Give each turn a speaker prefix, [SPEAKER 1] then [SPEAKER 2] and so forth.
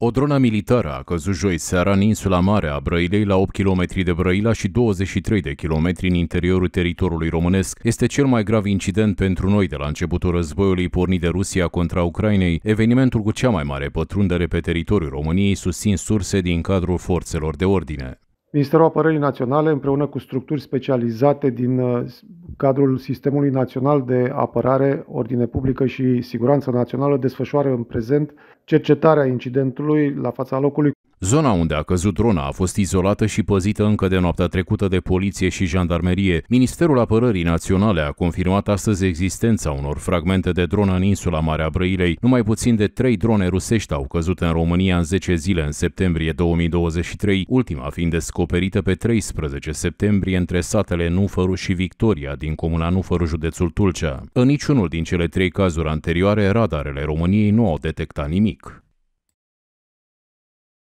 [SPEAKER 1] O drona militară a căzut joi seara în insula mare a Brăilei, la 8 km de Brăila și 23 de km în interiorul teritoriului românesc. Este cel mai grav incident pentru noi de la începutul războiului pornit de Rusia contra Ucrainei, evenimentul cu cea mai mare pătrundere pe teritoriul României, susțin surse din cadrul forțelor de ordine.
[SPEAKER 2] Ministerul Apărării Naționale, împreună cu structuri specializate din uh, cadrul Sistemului Național de Apărare, Ordine Publică și Siguranță Națională desfășoară în prezent cercetarea incidentului la fața locului
[SPEAKER 1] Zona unde a căzut drona a fost izolată și păzită încă de noaptea trecută de poliție și jandarmerie. Ministerul Apărării Naționale a confirmat astăzi existența unor fragmente de dronă în insula Marea Brăilei. Numai puțin de trei drone rusești au căzut în România în 10 zile în septembrie 2023, ultima fiind descoperită pe 13 septembrie între satele Nufăru și Victoria din comuna Nufăru, județul Tulcea. În niciunul din cele trei cazuri anterioare, radarele României nu au detectat nimic.